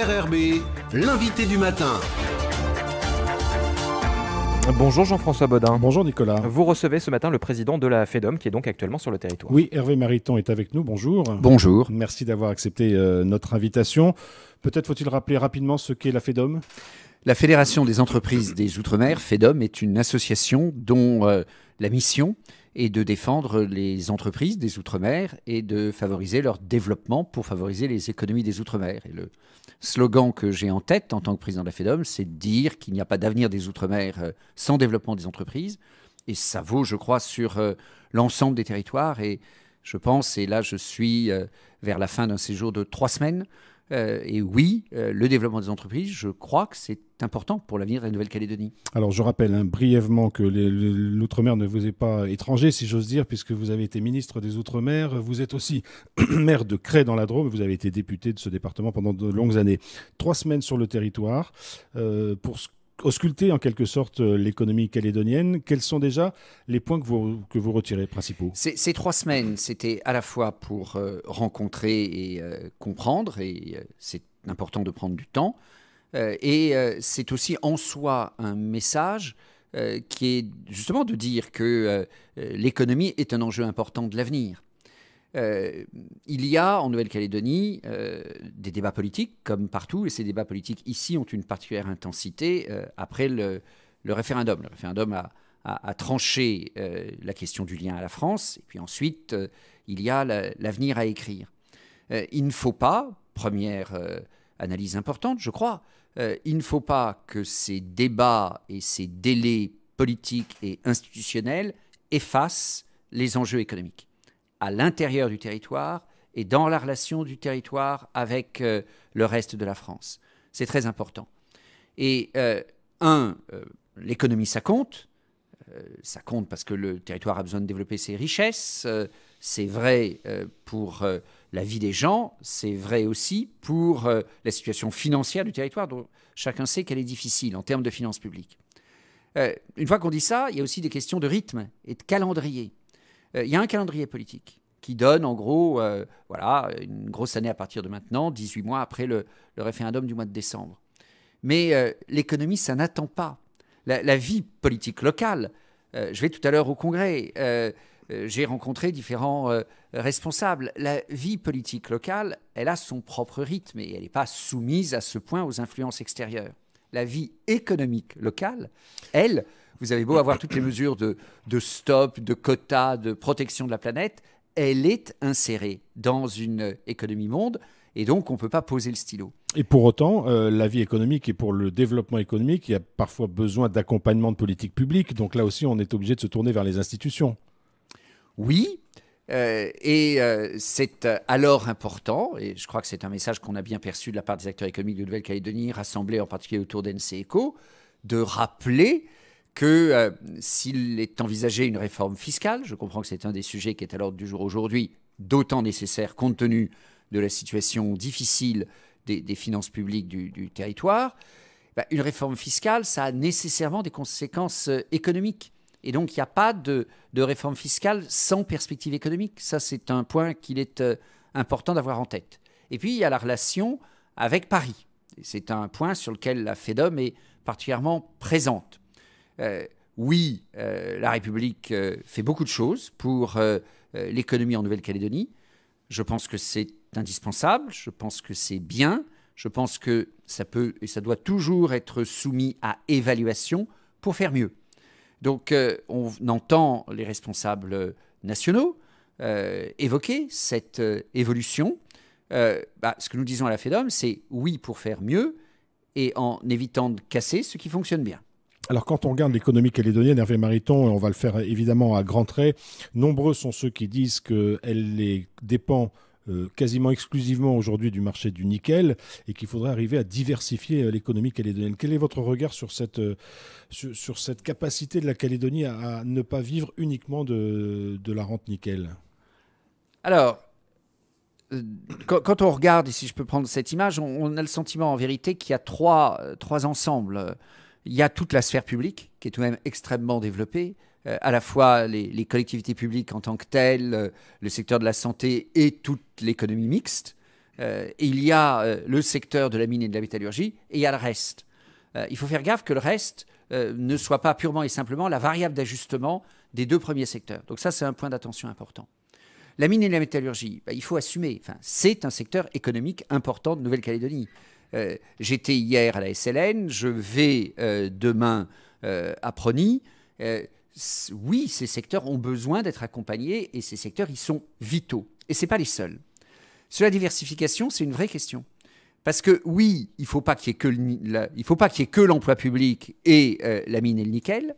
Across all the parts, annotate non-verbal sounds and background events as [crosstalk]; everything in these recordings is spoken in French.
RRB, l'invité du matin. Bonjour Jean-François Baudin. Bonjour Nicolas. Vous recevez ce matin le président de la FEDOM qui est donc actuellement sur le territoire. Oui, Hervé Mariton est avec nous. Bonjour. Bonjour. Merci d'avoir accepté euh, notre invitation. Peut-être faut-il rappeler rapidement ce qu'est la FEDOM La Fédération des entreprises des Outre-mer, FEDOM, est une association dont euh, la mission et de défendre les entreprises des Outre-mer et de favoriser leur développement pour favoriser les économies des Outre-mer. Et le slogan que j'ai en tête en tant que président de la FEDOM, c'est de dire qu'il n'y a pas d'avenir des Outre-mer euh, sans développement des entreprises. Et ça vaut, je crois, sur euh, l'ensemble des territoires. Et je pense, et là je suis euh, vers la fin d'un séjour de trois semaines, euh, et oui, euh, le développement des entreprises, je crois que c'est important pour l'avenir de la Nouvelle-Calédonie. Alors je rappelle hein, brièvement que l'Outre-mer ne vous est pas étranger, si j'ose dire, puisque vous avez été ministre des Outre-mer, vous êtes aussi [clears throat] maire de Cré dans la Drôme, vous avez été député de ce département pendant de longues années. Trois semaines sur le territoire. Euh, pour ce ausculter en quelque sorte euh, l'économie calédonienne, quels sont déjà les points que vous, que vous retirez principaux Ces trois semaines, c'était à la fois pour euh, rencontrer et euh, comprendre, et c'est important de prendre du temps, et c'est aussi en soi un message qui est justement de dire que l'économie est un enjeu important de l'avenir. Euh, il y a en Nouvelle-Calédonie euh, des débats politiques, comme partout, et ces débats politiques ici ont une particulière intensité euh, après le, référendum. Le référendum a, tranché la question du lien à la France, et puis ensuite, il y a l'avenir à écrire. il ne faut pas, première analyse importante, je crois, il ne faut pas que ces débats et ces délais politiques et institutionnels effacent les enjeux économiques à l'intérieur du territoire et dans la relation du territoire avec euh, le reste de la France. C'est très important. Et euh, un, euh, l'économie, ça compte. ça compte parce que le territoire a besoin de développer ses richesses. c'est vrai pour la vie des gens, c'est vrai aussi pour la situation financière du territoire, dont chacun sait qu'elle est difficile en termes de finances publiques. une fois qu'on dit ça, il y a aussi des questions de rythme et de calendrier. Euh, il y a un calendrier politique qui donne en gros euh, voilà, une grosse année à partir de maintenant, 18 mois après le, référendum du mois de décembre. Mais euh, l'économie, ça n'attend pas. La, vie politique locale, je vais tout à l'heure au Congrès, j'ai rencontré différents responsables. La vie politique locale, elle a son propre rythme et elle n'est pas soumise à ce point aux influences extérieures la vie économique locale, elle, vous avez beau avoir toutes les mesures de, stop, de quotas, de protection de la planète, elle est insérée dans une économie monde et donc on ne peut pas poser le stylo. Et pour autant, euh, la vie économique et pour le développement économique, il y a parfois besoin d'accompagnement de politique publique. Donc là aussi, on est obligé de se tourner vers les institutions. Oui, euh, et euh, c'est euh, alors important, et je crois que c'est un message qu'on a bien perçu de la part des acteurs économiques de Nouvelle-Calédonie, rassemblés en particulier autour d'NCECO, de rappeler que s'il est envisagé une réforme fiscale, je comprends que c'est un des sujets qui est à l'ordre du jour aujourd'hui, d'autant nécessaire compte tenu de la situation difficile des, finances publiques du, territoire, bah, une réforme fiscale, ça a nécessairement des conséquences économiques. Et donc, il n'y a pas de, réforme fiscale sans perspective économique. Ça, c'est un point qu'il est euh, important d'avoir en tête. Et puis, il y a la relation avec Paris. C'est un point sur lequel la FEDOM est particulièrement présente. Euh, oui, euh, la République fait beaucoup de choses pour l'économie en Nouvelle-Calédonie. Je pense que c'est indispensable, je pense que c'est bien, je pense que ça peut et ça doit toujours être soumis à évaluation pour faire mieux. Donc euh, on entend les responsables nationaux euh, évoquer cette euh, évolution. Bah, ce que nous disons à la FEDOM, c'est oui pour faire mieux et en évitant de casser ce qui fonctionne bien. Alors quand on regarde l'économie calédonienne, Hervé Mariton, et on va le faire évidemment à grands traits, nombreux sont ceux qui disent qu'elle les dépend euh, quasiment exclusivement aujourd'hui du marché du nickel et qu'il faudrait arriver à diversifier euh, l'économie calédonienne. Quel est votre regard sur cette, euh, sur, cette capacité de la Calédonie à, ne pas vivre uniquement de, la rente nickel Alors, quand, on regarde, et si je peux prendre cette image, on, a le sentiment en vérité qu'il y a trois, trois ensembles. Il y a toute la sphère publique, qui est tout de même extrêmement développée. Euh, à la fois les, collectivités publiques en tant que telles, euh, le secteur de la santé et toute l'économie mixte. Euh, il y a le secteur de la mine et de la métallurgie et il y a le reste. il faut faire gaffe que le reste ne soit pas purement et simplement la variable d'ajustement des deux premiers secteurs. Donc ça, c'est un point d'attention important. La mine et la métallurgie, bah, il faut assumer. Enfin, c'est un secteur économique important de Nouvelle-Calédonie. J'étais hier à la SLN, je vais demain à Prony oui, ces secteurs ont besoin d'être accompagnés et ces secteurs, ils sont vitaux. Et ce n'est pas les seuls. Sur la diversification, c'est une vraie question. Parce que oui, il ne faut pas qu'il n'y ait que l'emploi public et euh, la mine et le nickel.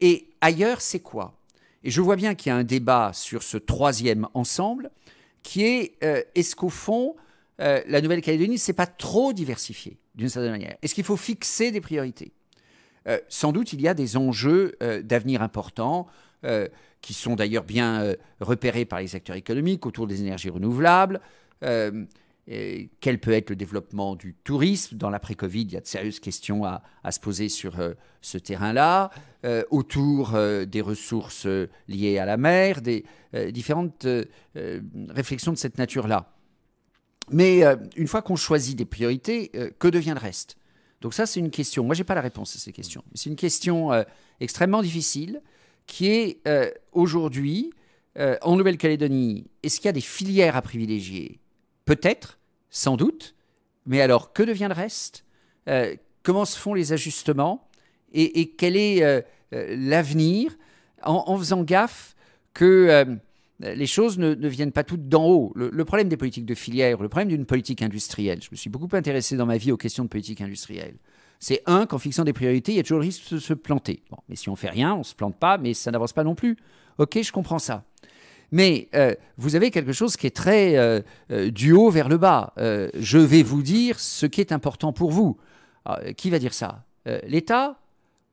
Et ailleurs, c'est quoi Et je vois bien qu'il y a un débat sur ce troisième ensemble qui est euh, est-ce qu'au fond, euh, la Nouvelle-Calédonie, c'est pas trop diversifié d'une certaine manière Est-ce qu'il faut fixer des priorités euh, sans doute, il y a des enjeux euh, d'avenir importants, euh, qui sont d'ailleurs bien repérés par les acteurs économiques autour des énergies renouvelables. quel peut être le développement du tourisme Dans l'après-Covid, il y a de sérieuses questions à, à se poser sur ce terrain-là, autour des ressources liées à la mer, des différentes réflexions de cette nature-là. Mais une fois qu'on choisit des priorités, que devient le reste donc ça, c'est une question. Moi, je n'ai pas la réponse à ces questions. C'est une question euh, extrêmement difficile qui est euh, aujourd'hui, euh, en Nouvelle-Calédonie, est-ce qu'il y a des filières à privilégier Peut-être, sans doute. Mais alors, que devient le reste Comment se font les ajustements et, quel est l'avenir en, en, faisant gaffe que euh, les choses ne, viennent pas toutes d'en haut. Le, problème des politiques de filière, le problème d'une politique industrielle, je me suis beaucoup intéressé dans ma vie aux questions de politique industrielle. C'est un qu'en fixant des priorités, il y a toujours le risque de se planter. Bon, mais si on fait rien, on se plante pas, mais ça n'avance pas non plus. Ok, je comprends ça. Mais euh, vous avez quelque chose qui est très euh, du haut vers le bas. je vais vous dire ce qui est important pour vous. Ah, qui va dire ça L'État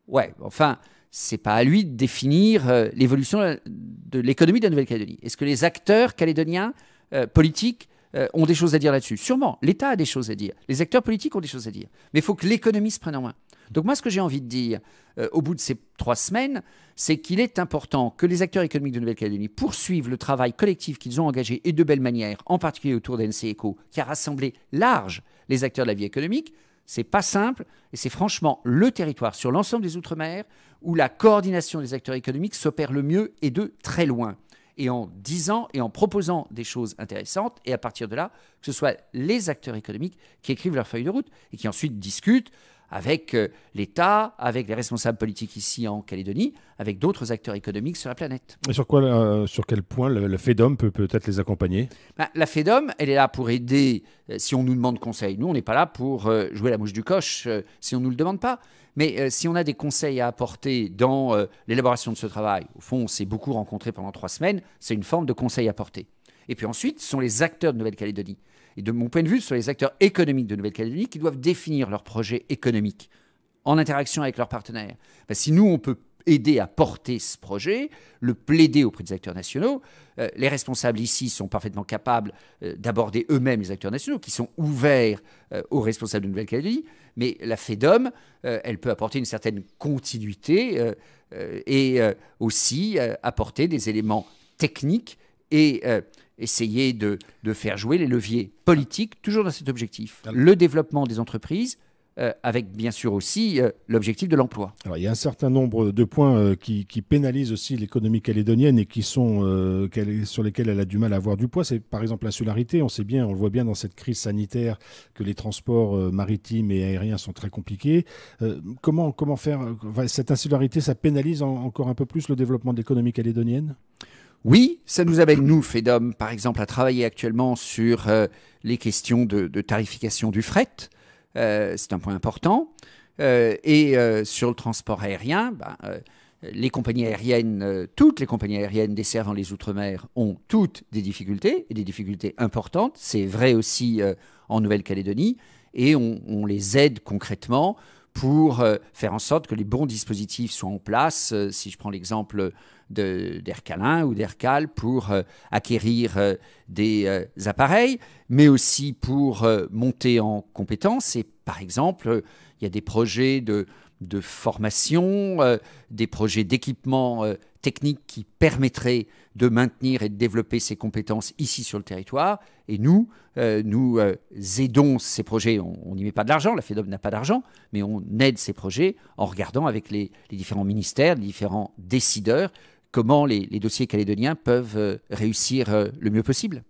Ouais, enfin, c'est pas à lui de définir euh, l'évolution euh, de l'économie de la Nouvelle-Calédonie. Est-ce que les acteurs calédoniens euh, politiques ont des choses à dire là-dessus Sûrement, l'État a des choses à dire, les acteurs politiques ont des choses à dire, mais il faut que l'économie se prenne en main. Donc moi, ce que j'ai envie de dire au bout de ces trois semaines, c'est qu'il est important que les acteurs économiques de Nouvelle-Calédonie poursuivent le travail collectif qu'ils ont engagé et de belle manière, en particulier autour d'NC e qui a rassemblé large les acteurs de la vie économique, c'est pas simple et c'est franchement le territoire sur l'ensemble des Outre-mer où la coordination des acteurs économiques s'opère le mieux et de très loin. Et en disant et en proposant des choses intéressantes, et à partir de là, que ce soit les acteurs économiques qui écrivent leur feuille de route et qui ensuite discutent avec euh, l'État, avec les responsables politiques ici en Calédonie, avec d'autres acteurs économiques sur la planète. Et sur, quoi, euh, sur quel point le FEDOM peut peut-être les accompagner ben, La FEDOM, elle est là pour aider euh, si on nous demande conseil. Nous, on n'est pas là pour jouer la mouche du coche si on ne nous le demande pas. Mais si on a des conseils à apporter dans l'élaboration de ce travail, au fond, on s'est beaucoup rencontrés pendant trois semaines, c'est une forme de conseil apporté. Et puis ensuite, ce sont les acteurs de Nouvelle-Calédonie et de mon point de vue, ce sont les acteurs économiques de Nouvelle-Calédonie qui doivent définir leur projet économique en interaction avec leurs partenaires. Ben, si nous, on peut aider à porter ce projet, le plaider auprès des acteurs nationaux. Euh, les responsables ici sont parfaitement capables euh, d'aborder eux-mêmes les acteurs nationaux, qui sont ouverts euh, aux responsables de Nouvelle-Calédonie, mais la FEDOM, elle peut apporter une certaine continuité et aussi apporter des éléments techniques et euh, essayer de, faire jouer les leviers politiques, toujours dans cet objectif. Le développement des entreprises, euh, avec bien sûr aussi euh, l'objectif de l'emploi. Alors il y a un certain nombre de points qui, pénalisent aussi l'économie calédonienne et qui sont sur lesquels elle a du mal à avoir du poids. C'est par exemple l'insularité. On sait bien, on le voit bien dans cette crise sanitaire que les transports maritimes et aériens sont très compliqués. comment comment faire cette insularité Ça pénalise encore un peu plus le développement de l'économie calédonienne oui, ça nous amène, nous, FEDOM, par exemple, à travailler actuellement sur euh, les questions de, tarification du fret. Euh, c'est un point important. Euh, et sur le transport aérien, ben, les compagnies aériennes, toutes les compagnies aériennes desservant les Outre-mer ont toutes des difficultés, et des difficultés importantes. C'est vrai aussi en Nouvelle-Calédonie, et on, les aide concrètement pour euh, faire en sorte que les bons dispositifs soient en place. Euh, si je prends l'exemple d'Hercalin ou d'Hercal, pour euh, acquérir des appareils, mais aussi pour monter en compétences. Et par exemple, il y a des projets de, de formation, des projets d'équipement technique qui permettrait de maintenir et de développer ces compétences ici sur le territoire. Et nous, euh, nous euh, aidons ces projets. On n'y met pas de l'argent, la FEDOB n'a pas d'argent, mais on aide ces projets en regardant avec les, les différents ministères, les différents décideurs, comment les, dossiers calédoniens peuvent euh, réussir euh, le mieux possible.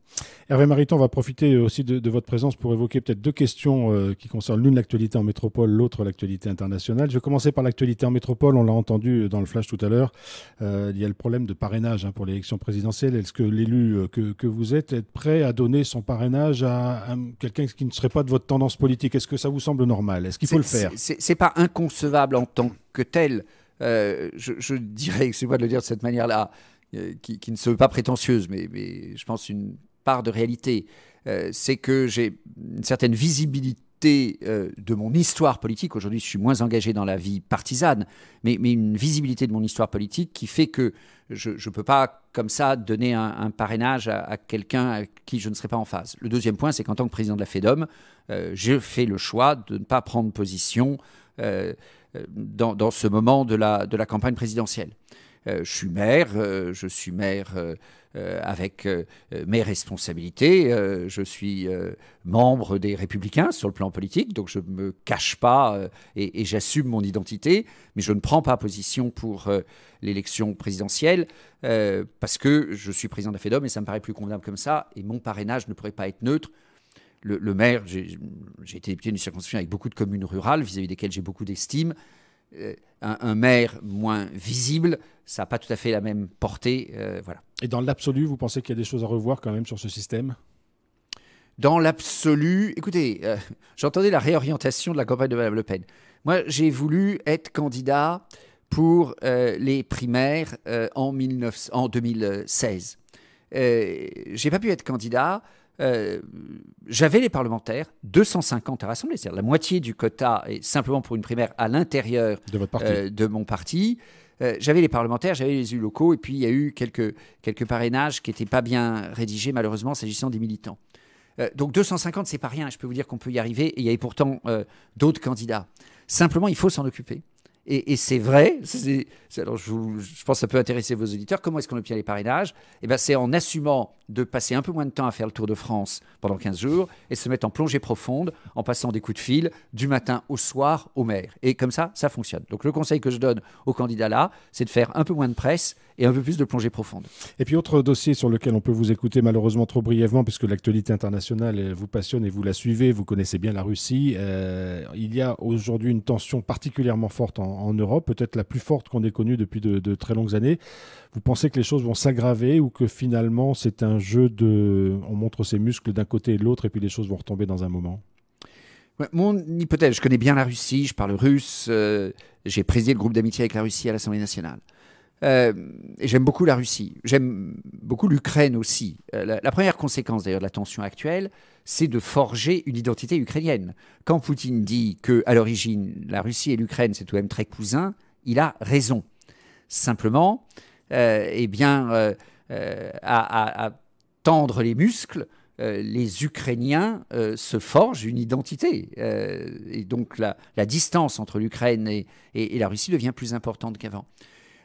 Hervé Mariton va profiter aussi de, votre présence pour évoquer peut-être deux questions euh, qui concernent l'une l'actualité en métropole, l'autre l'actualité internationale. Je vais commencer par l'actualité en métropole, on l'a entendu dans le flash tout à l'heure. il y a le problème de parrainage hein, pour l'élection présidentielle. Est-ce que l'élu que, vous êtes est prêt à donner son parrainage à, quelqu'un qui ne serait pas de votre tendance politique Est-ce que ça vous semble normal Est-ce qu'il faut le faire C'est pas inconcevable en tant que tel. Euh, je, dirais, excusez-moi de le dire de cette manière-là, euh, qui, ne se veut pas prétentieuse, mais, mais, je pense une part de réalité, euh, c'est que j'ai une certaine visibilité de mon histoire politique. Aujourd'hui, je suis moins engagé dans la vie partisane, mais, mais une visibilité de mon histoire politique qui fait que je ne peux pas, comme ça, donner un, parrainage à, quelqu'un à qui je ne serai pas en phase. Le deuxième point, c'est qu'en tant que président de la FEDOM, je j'ai fait le choix de ne pas prendre position. Euh, dans, ce moment de la, de la campagne présidentielle. Euh, je suis maire, euh, je suis maire avec mes responsabilités, je suis membre des Républicains sur le plan politique, donc je ne me cache pas et, j'assume mon identité, mais je ne prends pas position pour l'élection présidentielle parce que je suis président de la FEDOM et ça me paraît plus convenable comme ça, et mon parrainage ne pourrait pas être neutre le, maire, j'ai été député d'une circonscription avec beaucoup de communes rurales vis-à-vis desquelles j'ai beaucoup d'estime. Euh, un, maire moins visible, ça n'a pas tout à fait la même portée. Euh, voilà. Et dans l'absolu, vous pensez qu'il y a des choses à revoir quand même sur ce système Dans l'absolu, écoutez, euh, j'entendais la réorientation de la campagne de Mme Le Pen. Moi, j'ai voulu être candidat pour les primaires en, 2016. en, 2016. j'ai pas pu être candidat euh, j'avais les parlementaires, 250 à rassembler, c'est-à-dire la moitié du quota et simplement pour une primaire à l'intérieur de, euh, mon parti. Euh, j'avais les parlementaires, j'avais les élus locaux, et puis il y a eu quelques, quelques parrainages qui n'étaient pas bien rédigés, malheureusement, s'agissant des militants. donc 250, c'est pas rien, je peux vous dire qu'on peut y arriver, et il y avait pourtant d'autres candidats. Simplement, il faut s'en occuper. Et, c'est vrai, alors je, pense que ça peut intéresser vos auditeurs, comment est-ce qu'on obtient les parrainages eh ben, C'est en assumant de passer un peu moins de temps à faire le Tour de France pendant 15 jours et se mettre en plongée profonde en passant des coups de fil du matin au soir au maire. Et comme ça, ça fonctionne. Donc le conseil que je donne aux candidats là, c'est de faire un peu moins de presse et un peu plus de plongée profonde. Et puis autre dossier sur lequel on peut vous écouter malheureusement trop brièvement, puisque l'actualité internationale vous passionne et vous la suivez, vous connaissez bien la Russie. Euh, il y a aujourd'hui une tension particulièrement forte en, Europe, peut-être la plus forte qu'on ait connue depuis de, très longues années. Vous pensez que les choses vont s'aggraver ou que finalement c'est un jeu de... On montre ses muscles d'un côté et de l'autre et puis les choses vont retomber dans un moment mon hypothèse, je connais bien la Russie, je parle russe, euh, j'ai présidé le groupe d'amitié avec la Russie à l'Assemblée nationale. Euh, J'aime beaucoup la Russie. J'aime beaucoup l'Ukraine aussi. Euh, la, première conséquence d'ailleurs de la tension actuelle, c'est de forger une identité ukrainienne. Quand Poutine dit que à l'origine la Russie et l'Ukraine c'est tout de même très cousins, il a raison. Simplement, euh, eh bien, euh, à, tendre les muscles, les Ukrainiens se forgent une identité. et donc la, distance entre l'Ukraine et, la Russie devient plus importante qu'avant.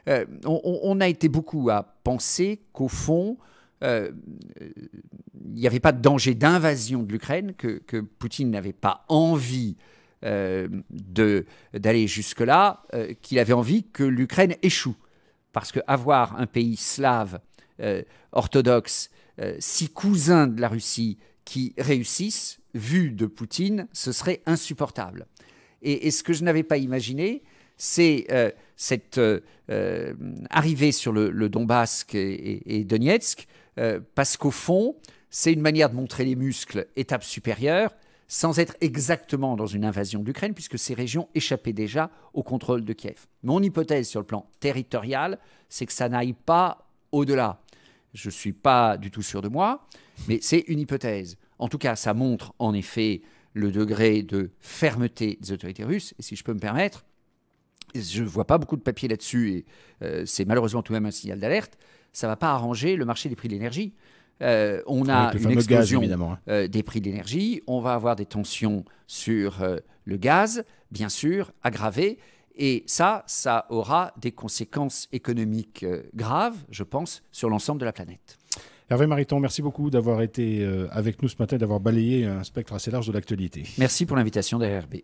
Euh, on, a été beaucoup à penser qu'au fond, euh, il n'y avait pas de danger d'invasion de l'Ukraine, que, Poutine n'avait pas envie euh, d'aller jusque-là, qu'il avait envie que l'Ukraine échoue. Parce qu'avoir un pays slave, orthodoxe, si cousin de la Russie, qui réussisse, vu de Poutine, ce serait insupportable. et ce que je n'avais pas imaginé, c'est euh, cette euh, euh, arrivée sur le, Donbass et, Donetsk, parce qu'au fond, c'est une manière de montrer les muscles étape supérieure, sans être exactement dans une invasion d'Ukraine puisque ces régions échappaient déjà au contrôle de Kiev. Mon hypothèse sur le plan territorial, c'est que ça n'aille pas au-delà. Je ne suis pas du tout sûr de moi, mais c'est une hypothèse. En tout cas, ça montre en effet le degré de fermeté des autorités russes. Et si je peux me permettre, je ne vois pas beaucoup de papier là-dessus, et euh, c'est malheureusement tout de même un signal d'alerte, ça ne va pas arranger le marché des prix de l'énergie. Euh, on a une explosion hein. euh, des prix de l'énergie, on va avoir des tensions sur le gaz, bien sûr, aggravées, et ça, ça aura des conséquences économiques graves, je pense, sur l'ensemble de la planète. Hervé Mariton, merci beaucoup d'avoir été avec nous ce matin, d'avoir balayé un spectre assez large de l'actualité. Merci pour l'invitation d'ARB.